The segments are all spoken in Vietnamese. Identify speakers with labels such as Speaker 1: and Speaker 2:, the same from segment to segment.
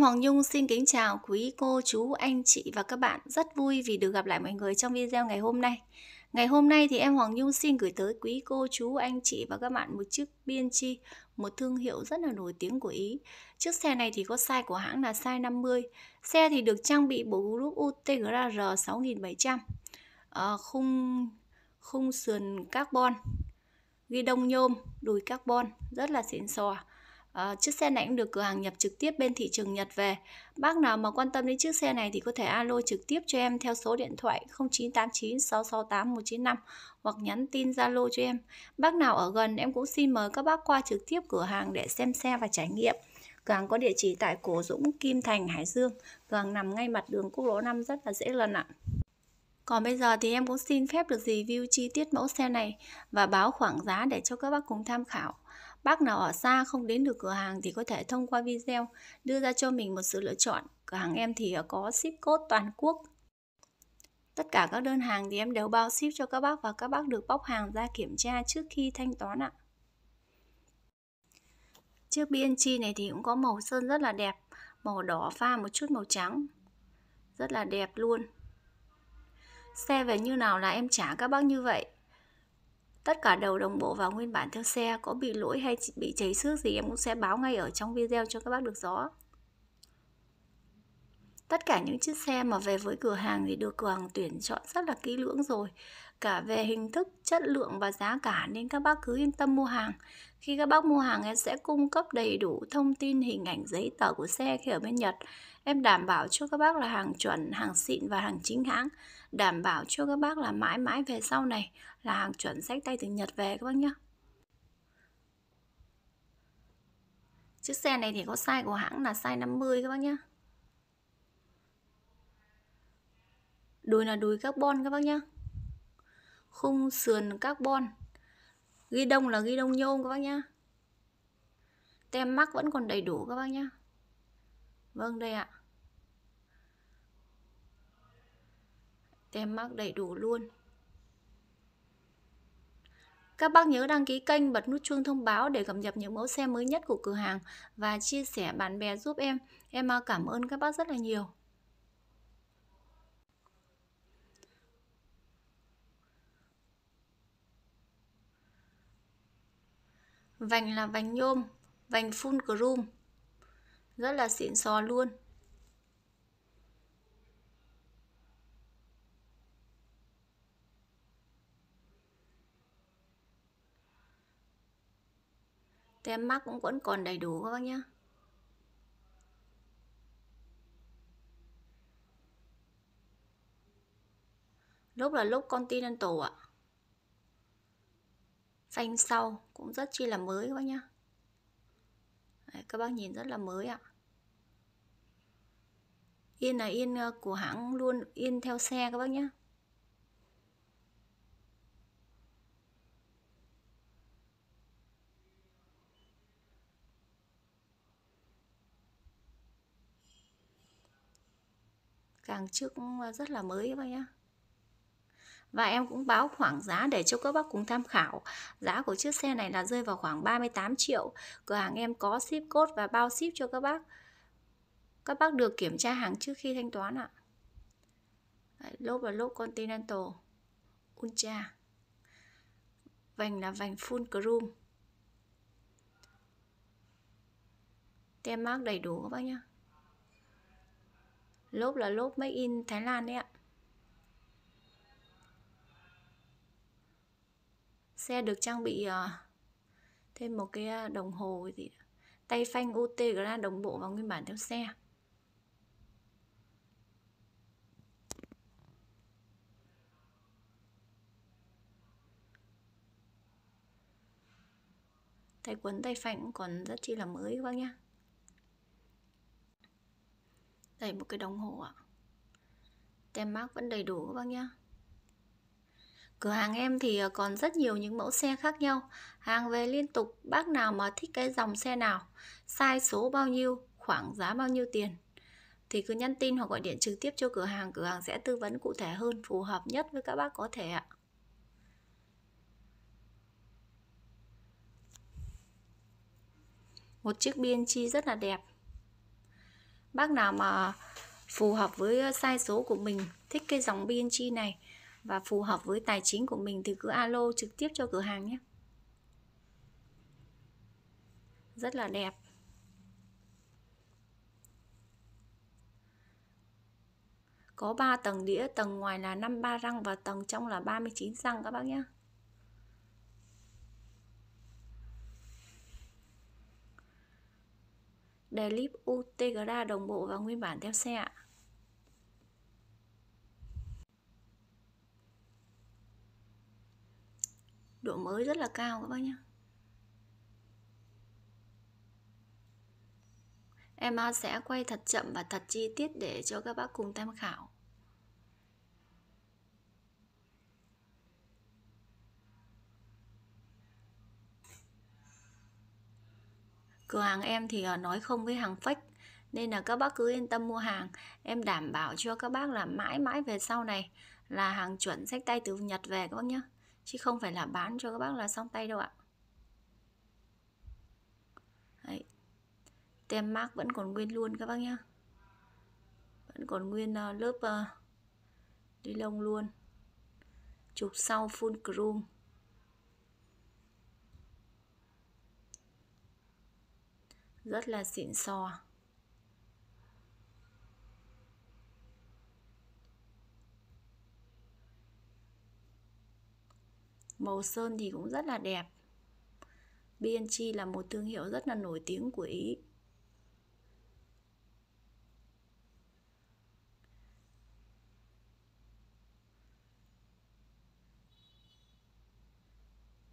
Speaker 1: Em Hoàng Nhung xin kính chào quý cô, chú, anh chị và các bạn. Rất vui vì được gặp lại mọi người trong video ngày hôm nay. Ngày hôm nay thì em Hoàng Nhung xin gửi tới quý cô, chú, anh chị và các bạn một chiếc BNG, một thương hiệu rất là nổi tiếng của Ý. Chiếc xe này thì có size của hãng là size 50. Xe thì được trang bị bộ group UTGR 6700. À, khung khung sườn carbon, ghi đông nhôm, đùi carbon rất là xịn sò. À, chiếc xe này cũng được cửa hàng nhập trực tiếp bên thị trường Nhật về. Bác nào mà quan tâm đến chiếc xe này thì có thể alo trực tiếp cho em theo số điện thoại 0989 668 195 hoặc nhắn tin Zalo cho em. Bác nào ở gần em cũng xin mời các bác qua trực tiếp cửa hàng để xem xe và trải nghiệm. Cửa hàng có địa chỉ tại Cổ Dũng, Kim Thành, Hải Dương. Cửa hàng nằm ngay mặt đường quốc lộ 5 rất là dễ lần ạ. Còn bây giờ thì em cũng xin phép được review chi tiết mẫu xe này và báo khoảng giá để cho các bác cùng tham khảo. Bác nào ở xa không đến được cửa hàng thì có thể thông qua video đưa ra cho mình một sự lựa chọn. Cửa hàng em thì có ship code toàn quốc. Tất cả các đơn hàng thì em đều bao ship cho các bác và các bác được bóc hàng ra kiểm tra trước khi thanh toán ạ. Chiếc BNG này thì cũng có màu sơn rất là đẹp, màu đỏ pha một chút màu trắng. Rất là đẹp luôn. Xe về như nào là em trả các bác như vậy tất cả đầu đồng bộ vào nguyên bản theo xe có bị lỗi hay bị cháy xước gì em cũng sẽ báo ngay ở trong video cho các bác được rõ tất cả những chiếc xe mà về với cửa hàng thì được hoàng tuyển chọn rất là kỹ lưỡng rồi cả về hình thức, chất lượng và giá cả nên các bác cứ yên tâm mua hàng. Khi các bác mua hàng em sẽ cung cấp đầy đủ thông tin, hình ảnh, giấy tờ của xe khi ở bên Nhật. Em đảm bảo cho các bác là hàng chuẩn, hàng xịn và hàng chính hãng. Đảm bảo cho các bác là mãi mãi về sau này là hàng chuẩn sách tay từ Nhật về các bác nhé. Chiếc xe này thì có size của hãng là size 50 các bác nhé. Đùi là đùi carbon các bác nhé khung sườn carbon ghi đông là ghi đông nhôm các bác nhá tem mắc vẫn còn đầy đủ các bác nhá vâng đây ạ tem mắc đầy đủ luôn các bác nhớ đăng ký kênh, bật nút chuông thông báo để cập nhật những mẫu xe mới nhất của cửa hàng và chia sẻ bạn bè giúp em. Em cảm ơn các bác rất là nhiều. vành là vành nhôm vành full chrome rất là xịn xò luôn tem mắc cũng vẫn còn đầy đủ các bác nhé lúc là lúc continental ạ à xanh sau cũng rất chi là mới các bác nhá Đấy, các bác nhìn rất là mới ạ yên là yên ờ, của hãng luôn yên theo xe các bác nhá, càng trước ờ, rất là mới các bác nhá và em cũng báo khoảng giá để cho các bác cùng tham khảo. Giá của chiếc xe này là rơi vào khoảng 38 triệu. Cửa hàng em có ship code và bao ship cho các bác. Các bác được kiểm tra hàng trước khi thanh toán ạ. lốp là lốp Continental Ultra. Vành là vành full chrome. Tem mác đầy đủ các bác nhá Lốp là lốp made in Thái Lan đấy ạ. xe được trang bị uh, thêm một cái ờ, đồng hồ gì đó. tay phanh UT Grand đồng bộ vào nguyên bản theo xe tay quấn tay phanh còn rất chi là mới các bác nhá đây một cái đồng hồ ạ tem mác vẫn đầy đủ các bác nhá Cửa hàng em thì ờ, còn rất nhiều những mẫu xe khác nhau, hàng về liên tục, bác nào mà thích cái dòng xe nào, size số bao nhiêu, khoảng giá bao nhiêu tiền thì cứ nhắn tin hoặc gọi điện trực tiếp cho cửa hàng, cửa hàng sẽ tư vấn cụ thể hơn, phù hợp nhất với các bác có thể ạ. Một chiếc biên chi rất là đẹp. Bác nào mà phù hợp với ờ, size số của mình, thích cái dòng biên chi này và phù hợp với tài chính của mình thì cứ alo trực tiếp cho cửa hàng nhé rất là đẹp có 3 tầng đĩa tầng ngoài là 53 răng và tầng trong là 39 răng các bác nhé Delip Utegra đồng bộ và nguyên bản theo xe ạ độ mới rất là cao các bác nhá em sẽ quay thật chậm và thật chi tiết để cho các bác cùng tham khảo cửa hàng em thì ờ, nói không với hàng fake nên là các bác cứ yên tâm mua hàng em đảm bảo cho các bác là mãi mãi về sau này là hàng chuẩn sách tay từ nhật về các bác nhé chứ không phải là bán cho các bác là xong tay đâu ạ Đấy. tem mark vẫn còn nguyên luôn các bác nhá vẫn còn nguyên uh, lớp uh, ni lông luôn chụp sau full chrome rất là xịn sò màu sơn thì cũng rất là đẹp BNG là một thương hiệu rất là nổi tiếng của Ý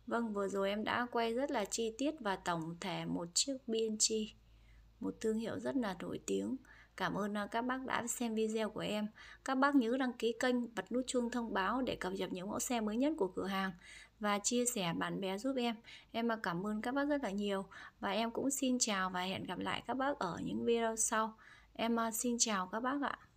Speaker 1: Vâng, vừa rồi em đã quay rất là chi tiết và tổng thể một chiếc BNG, một thương hiệu rất là nổi tiếng. Cảm ơn à, các bác đã xem video của em. Các bác nhớ đăng ký kênh, bật nút chuông thông báo để cập nhật những mẫu xe mới nhất của cửa hàng và chia sẻ bạn bè giúp em. Em à, cảm ơn các bác rất là nhiều và em cũng xin chào và hẹn gặp lại các bác ở những video sau. Em à, xin chào các bác ạ.